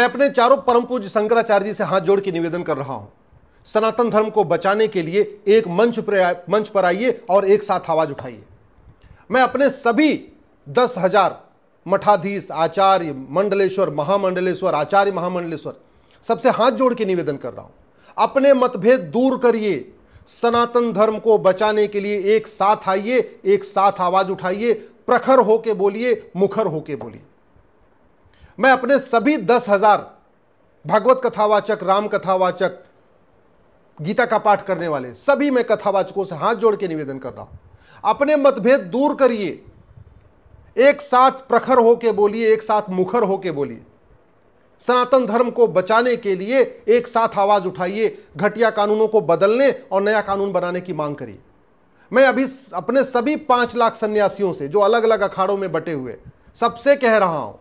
मैं अपने चारों परम पूज्य शंकराचार्य जी से हाथ जोड़ के निवेदन कर रहा हूं सनातन धर्म को बचाने के लिए एक मंच पर मंच पर आइए और एक साथ आवाज उठाइए मैं अपने सभी दस हजार मठाधीश आचार्य मंडलेश्वर महामंडलेश्वर आचार्य महामंडलेश्वर सबसे हाथ जोड़ के निवेदन कर रहा हूं अपने मतभेद दूर करिए सनातन धर्म को बचाने के लिए एक साथ आइए एक साथ आवाज उठाइए प्रखर होके बोलिए मुखर होके बोलिए मैं अपने सभी दस हजार भगवत कथावाचक राम कथावाचक गीता का पाठ करने वाले सभी मैं कथावाचकों से हाथ जोड़ के निवेदन कर रहा हूं अपने मतभेद दूर करिए एक साथ प्रखर होके बोलिए एक साथ मुखर होके बोलिए सनातन धर्म को बचाने के लिए एक साथ आवाज उठाइए घटिया कानूनों को बदलने और नया कानून बनाने की मांग करिए मैं अभी अपने सभी पांच लाख सन्यासियों से जो अलग अलग अखाड़ों में बटे हुए सबसे कह रहा हूं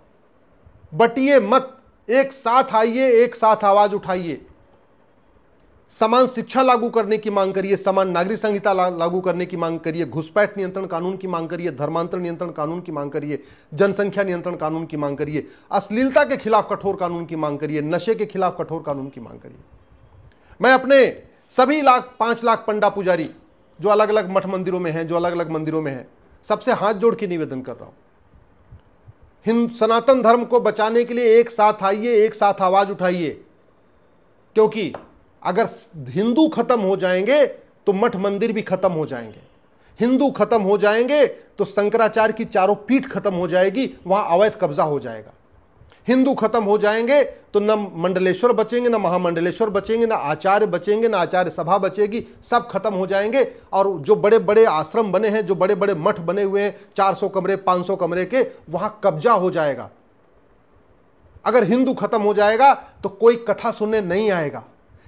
बटिए मत एक साथ आइए एक साथ आवाज उठाइए समान शिक्षा लागू करने की मांग करिए समान नागरिक संहिता लागू करने की मांग करिए घुसपैठ नियंत्रण कानून की मांग करिए धर्मांतरण नियंत्रण कानून की मांग करिए जनसंख्या नियंत्रण कानून की मांग करिए अश्लीलता के खिलाफ कठोर कानून की मांग करिए नशे के खिलाफ कठोर कानून की मांग करिए मैं अपने सभी लाख पांच लाख पंडा पुजारी जो अलग अलग मठ मंदिरों में हैं जो अलग अलग मंदिरों में हैं सबसे हाथ जोड़ के निवेदन कर रहा हूं हिंद सनातन धर्म को बचाने के लिए एक साथ आइए एक साथ आवाज उठाइए क्योंकि अगर हिंदू खत्म हो जाएंगे तो मठ मंदिर भी खत्म हो जाएंगे हिंदू खत्म हो जाएंगे तो शंकराचार्य की चारों पीठ खत्म हो जाएगी वहां अवैध कब्जा हो जाएगा हिंदू खत्म हो जाएंगे तो न मंडलेश्वर बचेंगे न महामंडलेश्वर बचेंगे न आचार्य बचेंगे न आचार्य सभा बचेगी सब खत्म हो जाएंगे और जो बड़े बड़े आश्रम बने हैं जो बड़े बड़े मठ बने हुए हैं 400 कमरे 500 कमरे के वहां कब्जा हो जाएगा अगर हिंदू खत्म हो जाएगा तो कोई कथा सुनने नहीं आएगा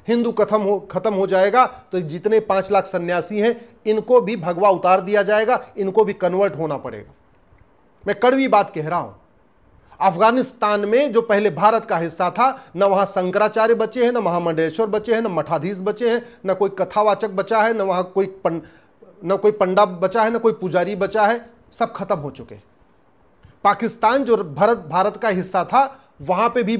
हिंदू खत्म हो खत्म हो जाएगा तो जितने पांच लाख सन्यासी हैं इनको भी भगवा उतार दिया जाएगा इनको भी कन्वर्ट होना पड़ेगा मैं कड़वी बात कह रहा हूं अफगानिस्तान में जो पहले भारत का हिस्सा था न वहां शंकराचार्य बचे हैं न महामंडेश्वर बचे हैं न मठाधीश बचे हैं न कोई कथावाचक बचा है न वहां कोई पन, न कोई पंडा बचा है न कोई पुजारी बचा है सब खत्म हो चुके पाकिस्तान जो भारत भारत का हिस्सा था वहां पे भी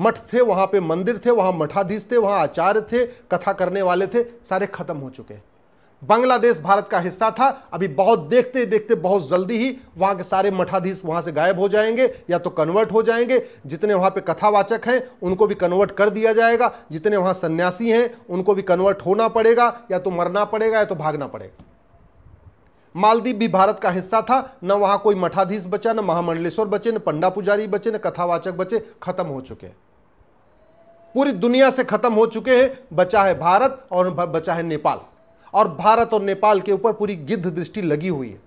मठ थे वहां पे मंदिर थे वहां मठाधीश थे वहां आचार्य थे कथा करने वाले थे सारे खत्म हो चुके हैं बांग्लादेश भारत का हिस्सा था अभी बहुत देखते देखते बहुत जल्दी ही वहाँ के सारे मठाधीश वहाँ से गायब हो जाएंगे या तो कन्वर्ट हो जाएंगे जितने वहाँ पे कथावाचक हैं उनको भी कन्वर्ट कर दिया जाएगा जितने वहाँ सन्यासी हैं उनको भी कन्वर्ट होना पड़ेगा या तो मरना पड़ेगा या तो भागना पड़ेगा मालदीप भी भारत का हिस्सा था न वहाँ कोई मठाधीश बचा न महामंडलेश्वर बचे न पंडा पुजारी बचे न कथावाचक बचे खत्म हो चुके हैं पूरी दुनिया से खत्म हो चुके हैं बचा है भारत और बचा है नेपाल और भारत और नेपाल के ऊपर पूरी गिद्ध दृष्टि लगी हुई है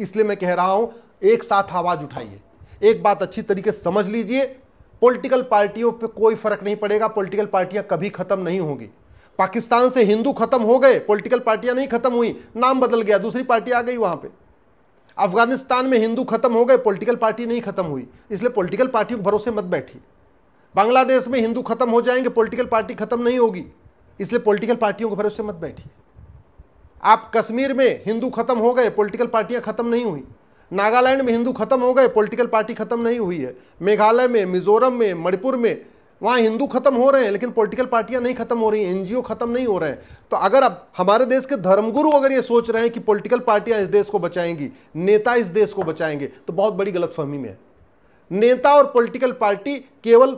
इसलिए मैं कह रहा हूँ एक साथ आवाज़ उठाइए एक बात अच्छी तरीके से समझ लीजिए पॉलिटिकल पार्टियों पे कोई फर्क नहीं पड़ेगा पॉलिटिकल पार्टियां कभी खत्म नहीं होंगी पाकिस्तान से हिंदू खत्म हो गए पॉलिटिकल पार्टियां नहीं खत्म हुई नाम बदल गया दूसरी पार्टी आ गई वहां पे अफगानिस्तान में हिंदू खत्म हो गए पॉलिटिकल पार्टी नहीं खत्म हुई इसलिए पॉलिटिकल पार्टियों के भरोसे मत बैठी बांग्लादेश में हिंदू खत्म हो जाएंगे पॉलिटिकल पार्टी खत्म नहीं होगी इसलिए पॉलिटिकल पार्टियों के भरोसे मत बैठी आप कश्मीर में हिंदू खत्म हो गए पॉलिटिकल पार्टियां खत्म नहीं हुई नागालैंड में हिंदू खत्म हो गए पॉलिटिकल पार्टी खत्म नहीं हुई है मेघालय में मिजोरम में मणिपुर में वहाँ हिंदू खत्म हो रहे हैं लेकिन पॉलिटिकल पार्टियां नहीं खत्म हो रही हैं एनजीओ खत्म नहीं हो रहे हैं तो अगर अब हमारे देश के धर्मगुरु अगर ये सोच रहे हैं कि पॉलिटिकल पार्टियां इस देश को बचाएंगी नेता इस देश को बचाएंगे तो बहुत बड़ी गलतफहमी में है नेता और पॉलिटिकल पार्टी केवल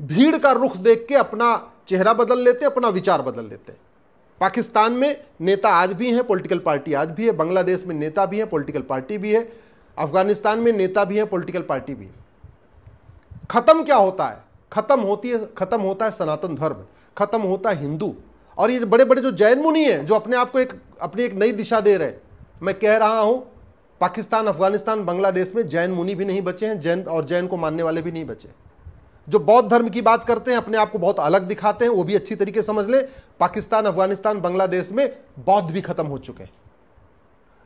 भीड़ का रुख देख के अपना चेहरा बदल लेते अपना विचार बदल लेते हैं पाकिस्तान में नेता आज भी हैं पॉलिटिकल पार्टी आज भी है बांग्लादेश में नेता भी है पॉलिटिकल पार्टी भी है अफगानिस्तान में नेता भी है पॉलिटिकल पार्टी भी है खत्म क्या होता है खत्म होती है खत्म होता है सनातन धर्म खत्म होता है हिंदू और ये बड़े बड़े जो जैन मुनि हैं जो अपने आप को एक अपनी एक नई दिशा दे रहे हैं मैं कह रहा हूँ पाकिस्तान अफगानिस्तान बांग्लादेश में जैन मुनि भी नहीं बचे हैं जैन और जैन को मानने वाले भी नहीं बचे हैं जो बौद्ध धर्म की बात करते हैं अपने आप को बहुत अलग दिखाते हैं वो भी अच्छी तरीके समझ लें पाकिस्तान अफगानिस्तान बांग्लादेश में बौद्ध भी खत्म हो चुके हैं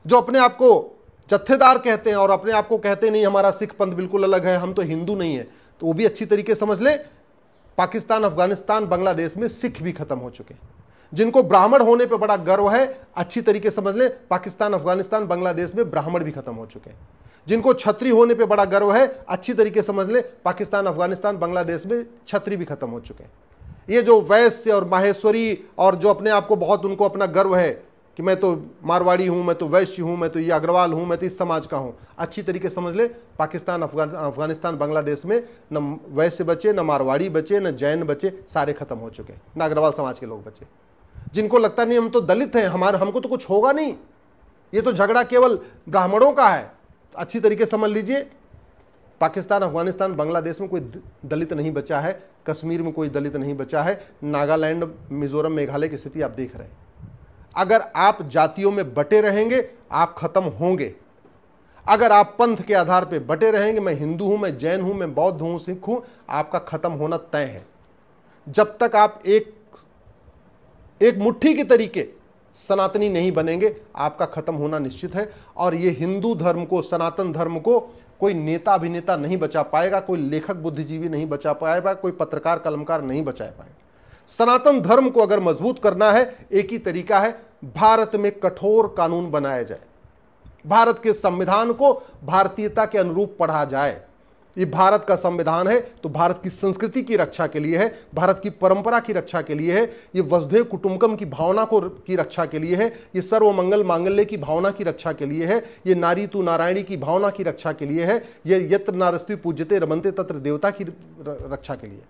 जो अपने आप को जत्थेदार कहते हैं और अपने आप को कहते नहीं हमारा सिख पंथ बिल्कुल अलग है हम तो हिंदू नहीं है तो वो भी अच्छी तरीके समझ लें पाकिस्तान अफगानिस्तान बांग्लादेश में सिख भी खत्म हो चुके जिनको ब्राह्मण होने पर बड़ा गर्व है अच्छी तरीके समझ लें पाकिस्तान अफगानिस्तान बांग्लादेश में ब्राह्मण भी खत्म हो चुके हैं जिनको छत्री होने पे बड़ा गर्व है अच्छी तरीके समझ लें पाकिस्तान अफगानिस्तान बांग्लादेश में छत्री भी खत्म हो चुके हैं ये जो वैश्य और माहेश्वरी और जो अपने आप को बहुत उनको अपना गर्व है कि मैं तो मारवाड़ी हूँ मैं तो वैश्य हूँ मैं तो ये अग्रवाल हूँ मैं तो इस समाज का हूँ अच्छी तरीके समझ ले पाकिस्तान अफगानिस्तान बांग्लादेश में न वैश्य बचे न मारवाड़ी बचे न जैन बचे सारे खत्म हो चुके न अग्रवाल समाज के लोग बचे जिनको लगता नहीं हम तो दलित हैं हमारे हमको तो कुछ होगा नहीं ये तो झगड़ा केवल ब्राह्मणों का है अच्छी तरीके से समझ लीजिए पाकिस्तान अफगानिस्तान बांग्लादेश में कोई दलित नहीं बचा है कश्मीर में कोई दलित नहीं बचा है नागालैंड मिजोरम मेघालय की स्थिति आप देख रहे हैं अगर आप जातियों में बटे रहेंगे आप खत्म होंगे अगर आप पंथ के आधार पर बटे रहेंगे मैं हिंदू हूं मैं जैन हूं मैं बौद्ध हूं सिख हूं आपका खत्म होना तय है जब तक आप एक एक मुट्ठी के तरीके सनातनी नहीं बनेंगे आपका खत्म होना निश्चित है और ये हिंदू धर्म को सनातन धर्म को कोई नेता अभिनेता नहीं बचा पाएगा कोई लेखक बुद्धिजीवी नहीं बचा पाएगा कोई पत्रकार कलमकार नहीं बचा पाएगा सनातन धर्म को अगर मजबूत करना है एक ही तरीका है भारत में कठोर कानून बनाया जाए भारत के संविधान को भारतीयता के अनुरूप पढ़ा जाए ये भारत का संविधान है तो भारत की संस्कृति की रक्षा के लिए है भारत की परंपरा की रक्षा के लिए है ये वसुधैव कुटुंबकम की भावना को की रक्षा के लिए है ये सर्वमंगल मांगल्य की भावना की रक्षा के लिए है ये नारी तु नारायणी की भावना की रक्षा के लिए है ये यत्र नारस्ति पूज्यते रमनते तत्र देवता की रक्षा के लिए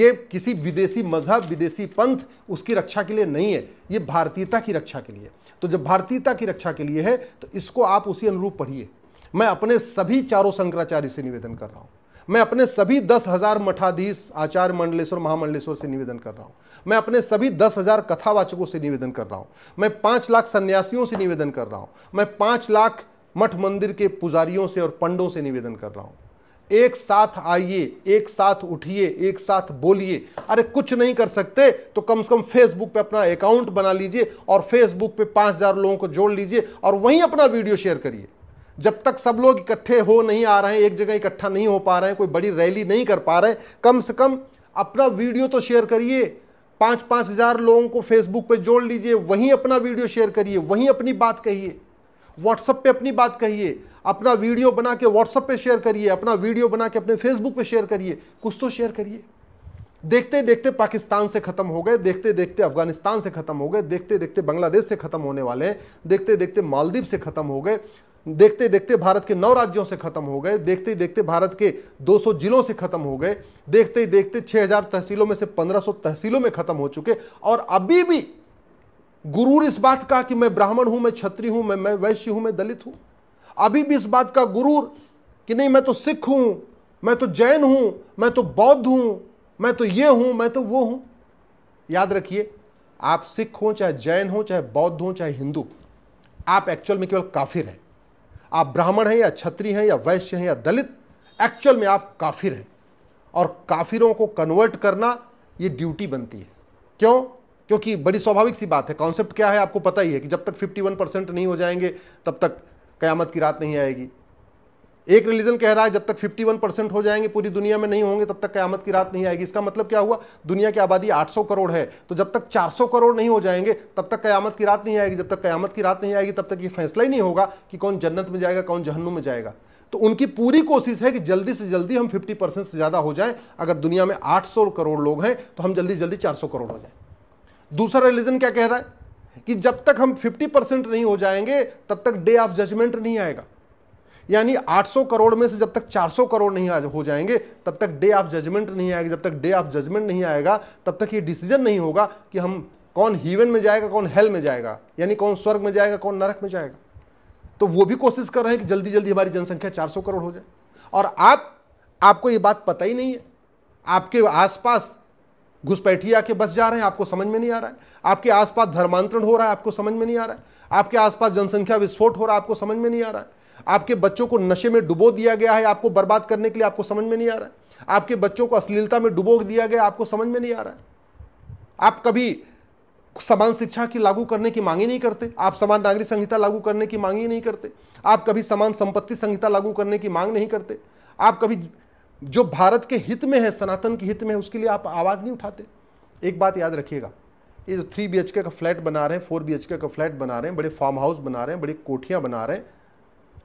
ये किसी विदेशी मजहब विदेशी पंथ उसकी रक्षा के लिए नहीं है ये भारतीयता की रक्षा के लिए तो जब भारतीयता की रक्षा के लिए है तो इसको आप उसी अनुरूप पढ़िए मैं अपने सभी चारों शंकराचार्य से निवेदन कर रहा हूँ मैं अपने सभी दस हजार मठाधीश आचार्य मंडलेश्वर महामंडलेश्वर से निवेदन कर रहा हूँ मैं अपने सभी दस हजार कथावाचकों से निवेदन कर रहा हूँ मैं पाँच लाख सन्यासियों से निवेदन कर रहा हूँ मैं पाँच लाख मठ मंदिर के पुजारियों से और पंडों से निवेदन कर रहा हूँ एक साथ आइए एक साथ उठिए एक साथ बोलिए अरे कुछ नहीं कर सकते तो कम से कम फेसबुक पे अपना अकाउंट बना लीजिए और फेसबुक पे पाँच हज़ार लोगों को जोड़ लीजिए और वहीं अपना वीडियो शेयर करिए जब तक सब लोग इकट्ठे हो नहीं आ रहे हैं एक जगह इकट्ठा नहीं हो पा रहे हैं कोई बड़ी रैली नहीं कर पा रहे कम से कम अपना वीडियो तो शेयर करिए पाँच पाँच हज़ार लोगों को फेसबुक पे जोड़ लीजिए वहीं अपना वीडियो शेयर करिए वहीं अपनी बात कहिए व्हाट्सअप पे अपनी बात कहिए अपना वीडियो बना के व्हाट्सअप पे शेयर करिए अपना वीडियो बना के अपने फेसबुक पे शेयर करिए कुछ तो शेयर करिए देखते देखते पाकिस्तान से खत्म हो गए देखते देखते अफगानिस्तान से खत्म हो गए देखते देखते बांग्लादेश से खत्म होने वाले हैं देखते देखते मालदीव से खत्म हो गए देखते देखते भारत के नौ राज्यों से खत्म हो गए देखते ही देखते भारत के 200 जिलों से खत्म हो गए देखते ही देखते 6000 तहसीलों में से 1500 तहसीलों में खत्म हो चुके और अभी भी गुरूर इस बात का कि मैं ब्राह्मण हूं मैं छत्री हूं मैं मैं वैश्य हूं मैं दलित हूं अभी भी इस बात का गुरूर कि नहीं मैं तो सिख हूं मैं तो जैन हूं मैं तो बौद्ध हूं मैं तो ये हूं मैं तो वो हूं याद रखिए आप सिख हो चाहे जैन हो चाहे बौद्ध हो चाहे हिंदू आप एक्चुअल में केवल काफिर हैं आप ब्राह्मण हैं या छत्री हैं या वैश्य हैं या दलित एक्चुअल में आप काफिर हैं और काफिरों को कन्वर्ट करना ये ड्यूटी बनती है क्यों क्योंकि बड़ी स्वाभाविक सी बात है कॉन्सेप्ट क्या है आपको पता ही है कि जब तक 51 परसेंट नहीं हो जाएंगे तब तक कयामत की रात नहीं आएगी एक रिलीजन कह रहा है जब तक 51 परसेंट हो जाएंगे पूरी दुनिया में नहीं होंगे तब तक क्यामत की रात नहीं आएगी इसका मतलब क्या हुआ दुनिया की आबादी 800 करोड़ है तो जब तक 400 करोड़ नहीं हो जाएंगे तब तक क्यामत की रात नहीं आएगी जब तक क्यामत की रात नहीं आएगी तब तक ये फैसला ही नहीं होगा कि कौन जन्नत में जाएगा कौन जहन्नुम में जाएगा तो उनकी पूरी कोशिश है कि जल्दी से जल्दी हम फिफ्टी परसेंट से ज़्यादा हो जाए अगर दुनिया में आठ करोड़ लोग हैं तो हम जल्दी जल्दी चार करोड़ हो जाए दूसरा रिलीजन क्या कह रहा है कि जब तक हम फिफ्टी परसेंट नहीं हो जाएंगे तब तक डे ऑफ जजमेंट नहीं आएगा यानी 800 करोड़ में से जब तक 400 करोड़ नहीं हो जाएंगे तब तक डे ऑफ जजमेंट नहीं आएगा जब तक डे ऑफ जजमेंट नहीं आएगा तब तक ये डिसीजन नहीं होगा कि हम कौन हीवन में जाएगा कौन हेल में जाएगा यानी कौन स्वर्ग में जाएगा कौन नरक में जाएगा तो वो भी कोशिश कर रहे हैं कि जल्दी जल्दी हमारी जनसंख्या चार करोड़ हो जाए और आप आपको ये बात पता ही नहीं है आपके आसपास घुसपैठिया के बस जा रहे हैं आपको समझ में नहीं आ रहा है आपके आसपास धर्मांतरण हो रहा है आपको समझ में नहीं आ रहा है आपके आसपास जनसंख्या विस्फोट हो रहा आपको समझ में नहीं आ रहा है आपके बच्चों को नशे में डुबो दिया गया है आपको बर्बाद करने के लिए आपको समझ में नहीं आ रहा है आपके बच्चों को अश्लीलता में डुबो दिया गया आपको समझ में नहीं आ रहा है आप कभी समान शिक्षा की लागू करने की मांग ही नहीं करते आप समान नागरिक संहिता लागू करने की मांग ही नहीं करते आप कभी समान संपत्ति संहिता लागू करने की मांग नहीं करते आप कभी जो भारत के हित में है सनातन के हित में है उसके लिए आप आवाज़ नहीं उठाते एक बात याद रखिएगा ये जो थ्री बी का फ्लैट बना रहे हैं फोर बी का फ्लैट बना रहे हैं बड़े फार्म हाउस बना रहे हैं बड़ी कोठियाँ बना रहे हैं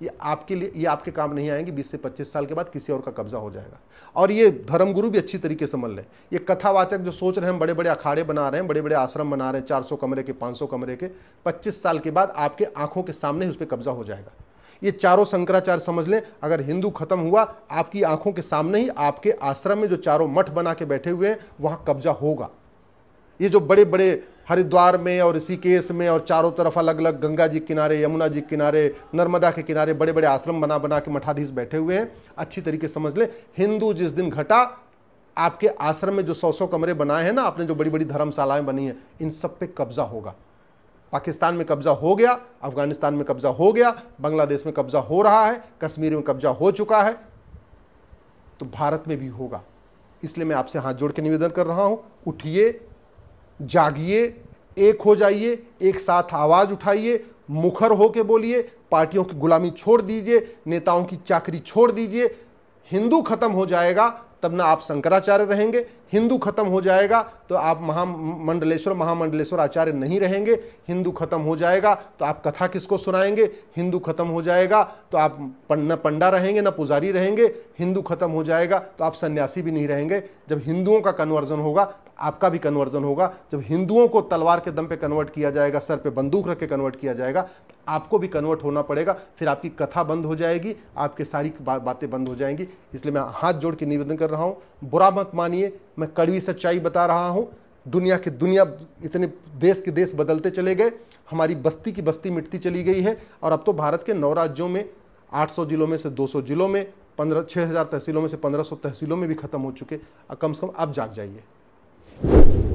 ये आपके लिए ये आपके काम नहीं आएंगे 20 से 25 साल के बाद किसी और का कब्जा हो जाएगा और ये धर्मगुरु भी अच्छी तरीके से मन लें ये कथावाचक जो सोच रहे हैं बड़े बड़े अखाड़े बना रहे हैं बड़े बड़े आश्रम बना रहे हैं 400 कमरे के 500 कमरे के 25 साल के बाद आपके आंखों के सामने ही उस पर कब्जा हो जाएगा ये चारों शंकराचार्य समझ लें अगर हिंदू खत्म हुआ आपकी आंखों के सामने ही आपके आश्रम में जो चारों मठ बना के बैठे हुए हैं वहाँ कब्जा होगा ये जो बड़े बड़े हरिद्वार में और ऋषिकेश में और चारों तरफ अलग अलग गंगा जी किनारे यमुना जी किनारे नर्मदा के किनारे बड़े बड़े आश्रम बना बना के मठाधीश बैठे हुए हैं अच्छी तरीके समझ लें हिंदू जिस दिन घटा आपके आश्रम में जो सौ सौ कमरे बनाए हैं ना आपने जो बड़ी बड़ी धर्मशालाएं बनी हैं इन सब पे कब्जा होगा पाकिस्तान में कब्जा हो गया अफगानिस्तान में कब्जा हो गया बांग्लादेश में कब्जा हो रहा है कश्मीर में कब्जा हो चुका है तो भारत में भी होगा इसलिए मैं आपसे हाथ जोड़ के निवेदन कर रहा हूँ उठिए जागिए एक हो जाइए एक साथ आवाज़ उठाइए मुखर होके बोलिए पार्टियों की गुलामी छोड़ दीजिए नेताओं की चाकरी छोड़ दीजिए हिंदू खत्म हो जाएगा तब ना आप शंकराचार्य रहेंगे हिंदू खत्म हो जाएगा तो आप महामंडलेश्वर महामंडलेश्वर आचार्य नहीं रहेंगे हिंदू खत्म हो जाएगा तो आप कथा किसको सुनाएंगे हिंदू खत्म हो जाएगा तो आप न पंडा रहेंगे न पुजारी रहेंगे हिंदू खत्म हो जाएगा तो आप सन्यासी भी नहीं रहेंगे जब हिंदुओं का कन्वर्जन होगा तो आपका भी कन्वर्जन होगा जब हिंदुओं को तलवार के दम पे कन्वर्ट किया जाएगा सर पे बंदूक रख के कन्वर्ट किया जाएगा तो आपको भी कन्वर्ट होना पड़ेगा फिर आपकी कथा बंद हो जाएगी आपके सारी बा, बातें बंद हो जाएंगी इसलिए मैं हाथ जोड़ के निवेदन कर रहा हूँ बुरा मत मानिए मैं कड़वी सच्चाई बता रहा हूँ दुनिया के दुनिया इतने देश के देश बदलते चले गए हमारी बस्ती की बस्ती मिटती चली गई है और अब तो भारत के नौ राज्यों में 800 जिलों में से 200 जिलों में पंद्रह छः हज़ार तहसीलों में से 1500 तहसीलों में भी ख़त्म हो चुके कम से कम अब जाग जाइए